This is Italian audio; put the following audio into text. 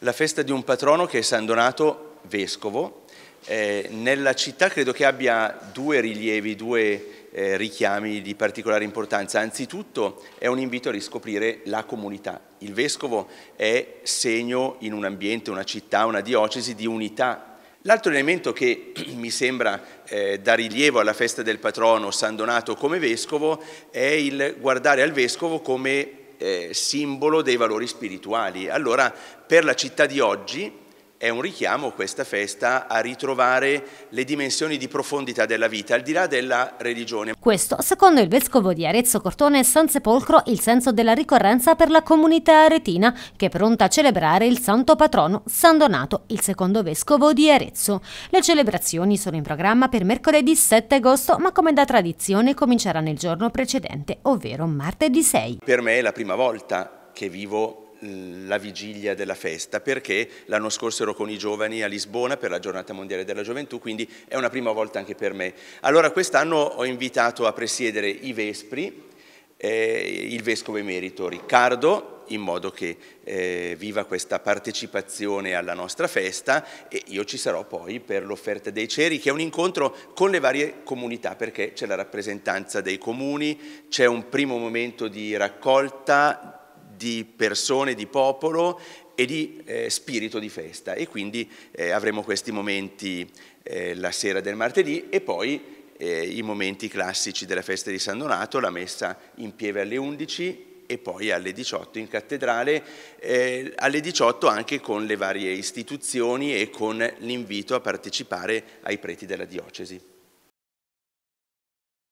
La festa di un patrono che è San Donato, vescovo, eh, nella città credo che abbia due rilievi, due eh, richiami di particolare importanza. Anzitutto è un invito a riscoprire la comunità. Il vescovo è segno in un ambiente, una città, una diocesi di unità L'altro elemento che mi sembra eh, dà rilievo alla festa del patrono San Donato come vescovo è il guardare al vescovo come eh, simbolo dei valori spirituali. Allora per la città di oggi è un richiamo questa festa a ritrovare le dimensioni di profondità della vita, al di là della religione. Questo, secondo il vescovo di Arezzo Cortone San Sepolcro, il senso della ricorrenza per la comunità aretina, che è pronta a celebrare il santo patrono San Donato, il secondo vescovo di Arezzo. Le celebrazioni sono in programma per mercoledì 7 agosto, ma come da tradizione comincerà nel giorno precedente, ovvero martedì 6. Per me è la prima volta che vivo la vigilia della festa perché l'anno scorso ero con i giovani a Lisbona per la giornata mondiale della gioventù, quindi è una prima volta anche per me. Allora quest'anno ho invitato a presiedere i Vespri, eh, il Vescovo Emerito Riccardo, in modo che eh, viva questa partecipazione alla nostra festa e io ci sarò poi per l'offerta dei ceri che è un incontro con le varie comunità perché c'è la rappresentanza dei comuni, c'è un primo momento di raccolta di persone, di popolo e di eh, spirito di festa e quindi eh, avremo questi momenti eh, la sera del martedì e poi eh, i momenti classici della festa di San Donato, la messa in pieve alle 11 e poi alle 18 in cattedrale, eh, alle 18 anche con le varie istituzioni e con l'invito a partecipare ai preti della diocesi.